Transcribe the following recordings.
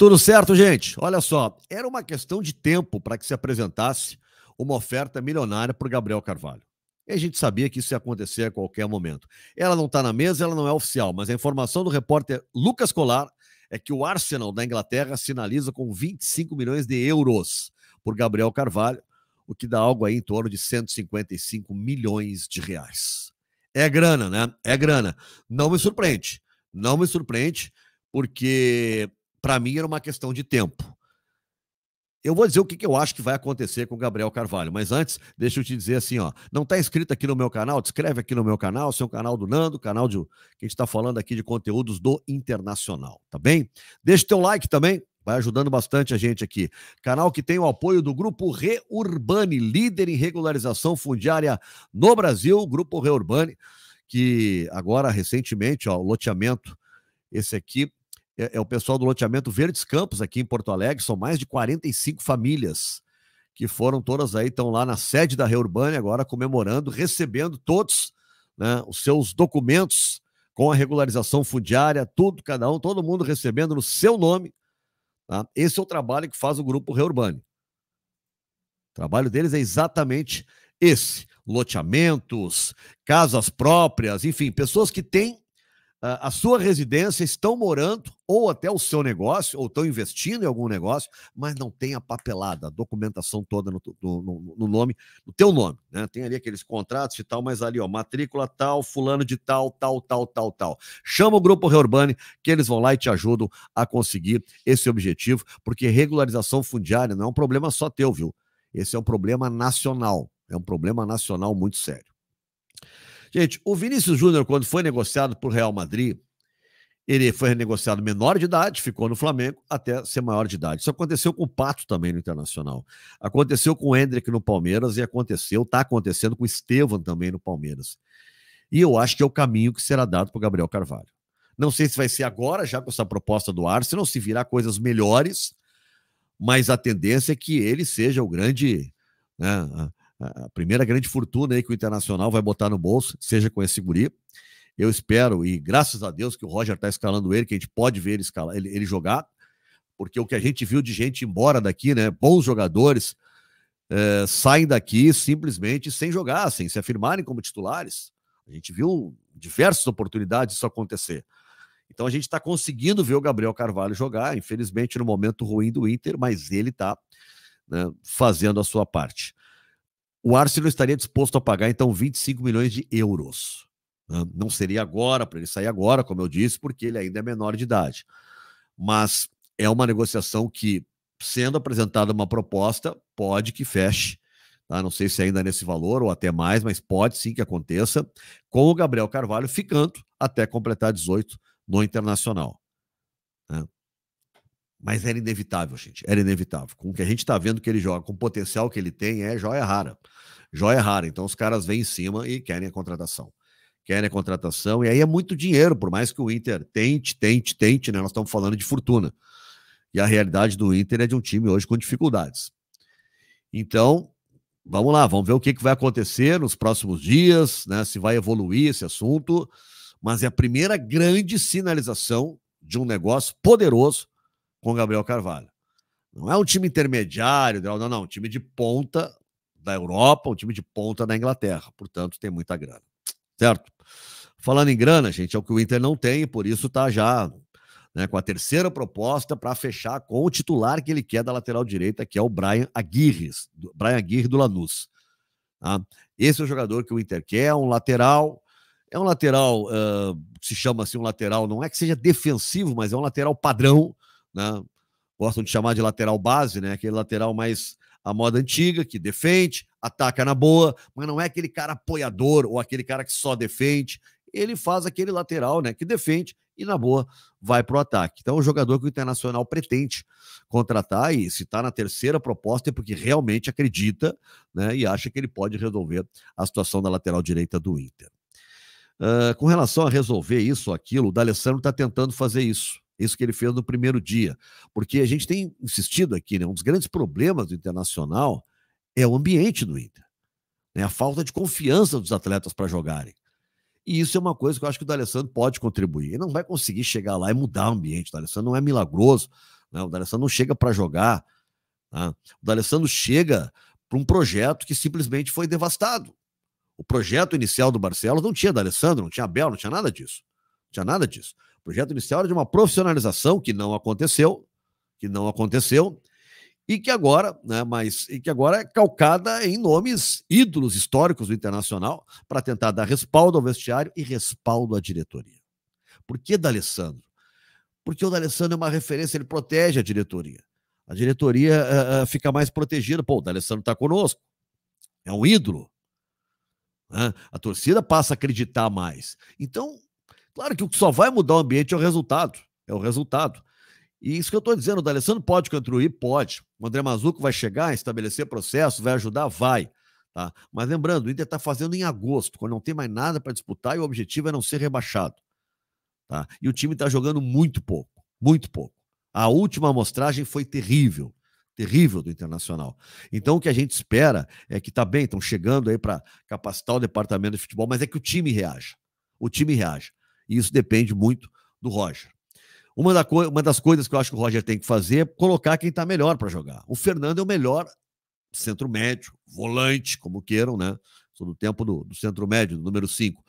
Tudo certo, gente? Olha só, era uma questão de tempo para que se apresentasse uma oferta milionária para o Gabriel Carvalho. E a gente sabia que isso ia acontecer a qualquer momento. Ela não está na mesa, ela não é oficial, mas a informação do repórter Lucas Colar é que o Arsenal da Inglaterra sinaliza com 25 milhões de euros por Gabriel Carvalho, o que dá algo aí em torno de 155 milhões de reais. É grana, né? É grana. Não me surpreende. Não me surpreende, porque para mim era uma questão de tempo. Eu vou dizer o que, que eu acho que vai acontecer com o Gabriel Carvalho, mas antes, deixa eu te dizer assim, ó, não está inscrito aqui no meu canal, descreve aqui no meu canal, seu canal do Nando, canal de que a gente está falando aqui de conteúdos do Internacional, tá bem? Deixa teu like também, vai ajudando bastante a gente aqui. Canal que tem o apoio do Grupo Reurbani, líder em regularização fundiária no Brasil, Grupo Reurbani, que agora recentemente, ó, o loteamento, esse aqui é, é, o pessoal do loteamento Verdes Campos aqui em Porto Alegre, são mais de 45 famílias que foram todas aí, estão lá na sede da Reurbane agora comemorando, recebendo todos né, os seus documentos com a regularização fundiária, tudo, cada um, todo mundo recebendo no seu nome. Tá? Esse é o trabalho que faz o grupo Reurbane. O trabalho deles é exatamente esse: loteamentos, casas próprias, enfim, pessoas que têm ah, a sua residência, estão morando, ou até o seu negócio, ou estão investindo em algum negócio, mas não tem a papelada, a documentação toda no, no, no nome, no teu nome. Né? Tem ali aqueles contratos e tal, mas ali, ó, matrícula tal, fulano de tal, tal, tal, tal, tal. Chama o Grupo Reurbane, que eles vão lá e te ajudam a conseguir esse objetivo, porque regularização fundiária não é um problema só teu, viu? Esse é um problema nacional, é um problema nacional muito sério. Gente, o Vinícius Júnior, quando foi negociado para o Real Madrid, ele foi negociado menor de idade, ficou no Flamengo até ser maior de idade. Isso aconteceu com o Pato também no Internacional. Aconteceu com o Hendrick no Palmeiras e aconteceu, está acontecendo com o Estevam também no Palmeiras. E eu acho que é o caminho que será dado para o Gabriel Carvalho. Não sei se vai ser agora, já com essa proposta do não se virar coisas melhores, mas a tendência é que ele seja o grande. Né, a primeira grande fortuna aí que o Internacional vai botar no bolso, seja com esse guri. Eu espero, e graças a Deus que o Roger está escalando ele, que a gente pode ver ele, escalar, ele, ele, jogar, porque o que a gente viu de gente embora daqui, né? Bons jogadores é, saem daqui simplesmente sem jogar, sem se afirmarem como titulares. A gente viu diversas oportunidades isso acontecer. Então a gente está conseguindo ver o Gabriel Carvalho jogar, infelizmente no momento ruim do Inter, mas ele está né, fazendo a sua parte o Arsenal estaria disposto a pagar então 25 milhões de euros. Né? Não seria agora, para ele sair agora, como eu disse, porque ele ainda é menor de idade. Mas é uma negociação que, sendo apresentada uma proposta, pode que feche. Tá? Não sei se ainda é nesse valor ou até mais, mas pode sim que aconteça, com o Gabriel Carvalho ficando até completar 18 no Internacional. Né? Mas era inevitável, gente. Era inevitável. Com o que a gente está vendo que ele joga, com o potencial que ele tem, é joia rara. Joia rara. Então os caras vêm em cima e querem a contratação. Querem a contratação. E aí é muito dinheiro, por mais que o Inter tente, tente, tente, né? Nós estamos falando de fortuna. E a realidade do Inter é de um time hoje com dificuldades. Então, vamos lá, vamos ver o que, que vai acontecer nos próximos dias, né? Se vai evoluir esse assunto. Mas é a primeira grande sinalização de um negócio poderoso com Gabriel Carvalho. Não é um time intermediário, não, não, um time de ponta da Europa, um time de ponta da Inglaterra. Portanto, tem muita grana, certo? Falando em grana, gente, é o que o Inter não tem, por isso está já né, com a terceira proposta para fechar com o titular que ele quer da lateral direita, que é o Brian Aguirre, do, Brian Aguirre do Lanús. Tá? Esse é o jogador que o Inter quer, é um lateral. É um lateral, uh, se chama assim, um lateral, não é que seja defensivo, mas é um lateral padrão né? gostam de chamar de lateral base, né? Aquele lateral mais à moda antiga, que defende, ataca na boa, mas não é aquele cara apoiador ou aquele cara que só defende. Ele faz aquele lateral, né? Que defende e na boa vai para o ataque. Então, o jogador que o Internacional pretende contratar e se está na terceira proposta é porque realmente acredita né, e acha que ele pode resolver a situação da lateral direita do Inter. Uh, com relação a resolver isso ou aquilo, o D'Alessandro está tentando fazer isso isso que ele fez no primeiro dia. Porque a gente tem insistido aqui, né? Um dos grandes problemas do Internacional é o ambiente do Inter. Né? A falta de confiança dos atletas para jogarem. E isso é uma coisa que eu acho que o D'Alessandro pode contribuir. Ele não vai conseguir chegar lá e mudar o ambiente. O D'Alessandro não é milagroso. Né? O D'Alessandro não chega para jogar. Tá? O D'Alessandro chega para um projeto que simplesmente foi devastado. O projeto inicial do Barcelos não tinha D'Alessandro, não tinha Abel, não tinha nada disso. Não tinha nada disso. O projeto inicial era de uma profissionalização que não aconteceu, que não aconteceu, e que agora, né, mas e que agora é calcada em nomes ídolos históricos do internacional para tentar dar respaldo ao vestiário e respaldo à diretoria. Por que D'Alessandro? Porque o D'Alessandro é uma referência, ele protege a diretoria. A diretoria uh, fica mais protegida. Pô, o D'Alessandro está conosco. É um ídolo. Né? A torcida passa a acreditar mais. Então, Claro que o que só vai mudar o ambiente é o resultado. É o resultado. E isso que eu estou dizendo, o D'Alessandro pode contribuir? Pode. O André Mazuco vai chegar, estabelecer processo, vai ajudar? Vai. Tá? Mas lembrando, o Inter está fazendo em agosto, quando não tem mais nada para disputar e o objetivo é não ser rebaixado. Tá? E o time está jogando muito pouco, muito pouco. A última amostragem foi terrível, terrível do Internacional. Então o que a gente espera é que tá bem, estão chegando aí para capacitar o departamento de futebol, mas é que o time reaja. O time reaja. E isso depende muito do Roger. Uma, da uma, das coisas que eu acho que o Roger tem que fazer é colocar quem está melhor para jogar. O Fernando é o melhor centro médio, volante, como queiram, né? Sou do tempo do, do centro médio, do número 5.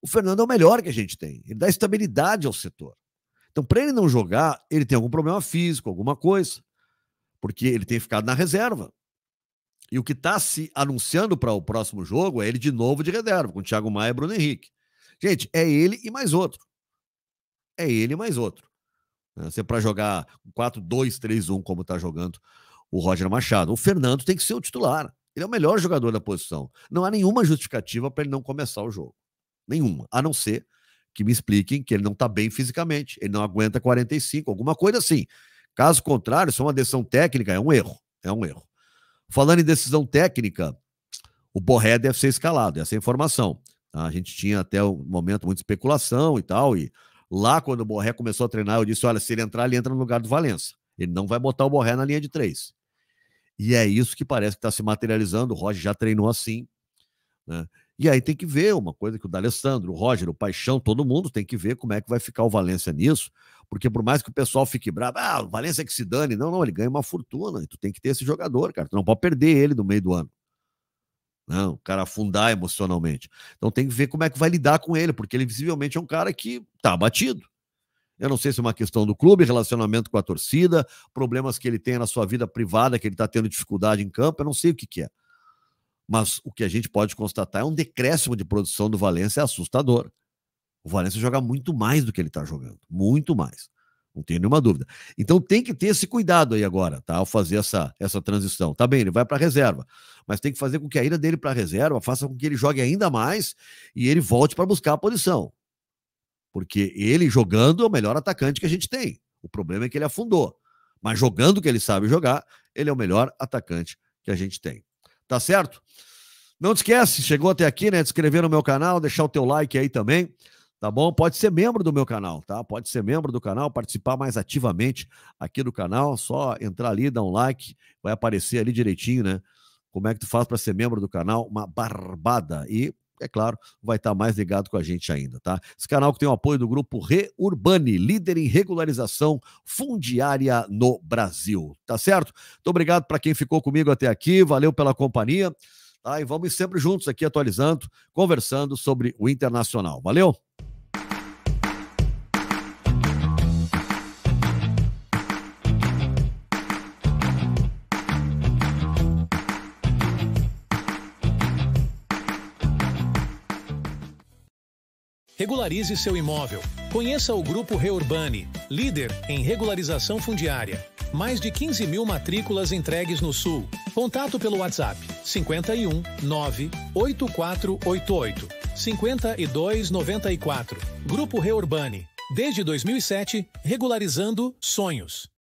O Fernando é o melhor que a gente tem. Ele dá estabilidade ao setor. Então, para ele não jogar, ele tem algum problema físico, alguma coisa, porque ele tem ficado na reserva. E o que está se anunciando para o próximo jogo é ele de novo de reserva, com o Thiago Maia e Bruno Henrique. Gente, é ele e mais outro. É ele e mais outro. Né, você para jogar 4-2-3-1 como está jogando o Roger Machado. O Fernando tem que ser o titular. Ele é o melhor jogador da posição. Não há nenhuma justificativa para ele não começar o jogo. Nenhuma. A não ser que me expliquem que ele não está bem fisicamente, ele não aguenta 45, alguma coisa assim. Caso contrário, se é uma decisão técnica, é um erro. É um erro. Falando em decisão técnica, o Borré deve ser escalado, essa é a informação. A gente tinha até o momento muita especulação e tal. E lá, quando o Borré começou a treinar, eu disse: olha, se ele entrar, ele entra no lugar do Valença. Ele não vai botar o Borré na linha de três. E é isso que parece que está se materializando. O Roger já treinou assim. Né? E aí tem que ver uma coisa que o D'Alessandro, o Roger, o Paixão, todo mundo tem que ver como é que vai ficar o Valência nisso, porque por mais que o pessoal fique bravo, ah, o Valência é que se dane, não, não, ele ganha uma fortuna, e tu tem que ter esse jogador, cara, tu não pode perder ele no meio do ano. Não, né, o cara afundar emocionalmente. Então tem que ver como é que vai lidar com ele, porque ele visivelmente é um cara que tá abatido. Eu não sei se é uma questão do clube, relacionamento com a torcida, problemas que ele tem na sua vida privada, que ele está tendo dificuldade em campo, eu não sei o que, que é. Mas o que a gente pode constatar é um decréscimo de produção do Valência assustador. O Valência joga muito mais do que ele está jogando, muito mais. Não tenho nenhuma dúvida. Então tem que ter esse cuidado aí agora, tá? Ao fazer essa, essa transição. Tá bem, ele vai para a reserva, mas tem que fazer com que a ida dele para a reserva faça com que ele jogue ainda mais e ele volte para buscar a posição. Porque ele jogando é o melhor atacante que a gente tem. O problema é que ele afundou. Mas jogando o que ele sabe jogar, ele é o melhor atacante que a gente tem. Tá certo? Não te esquece, chegou até aqui, né? De inscrever no meu canal, deixar o teu like aí também tá bom? Pode ser membro do meu canal, tá? Pode ser membro do canal, participar mais ativamente aqui do canal, só entrar ali, dar um like, vai aparecer ali direitinho, né? Como é que tu faz para ser membro do canal? Uma barbada. E, é claro, vai estar tá mais ligado com a gente ainda, tá? Esse canal que tem o apoio do grupo Reurbani, líder em regularização fundiária no Brasil, tá certo? Muito obrigado para quem ficou comigo até aqui, valeu pela companhia. Tá, e vamos sempre juntos aqui atualizando, conversando sobre o internacional. Valeu? Regularize seu imóvel. Conheça o Grupo Reurbani, líder em regularização fundiária. Mais de 15 mil matrículas entregues no Sul. Contato pelo WhatsApp 51 9 8488 5294. Grupo Reurbani. Desde 2007, regularizando sonhos.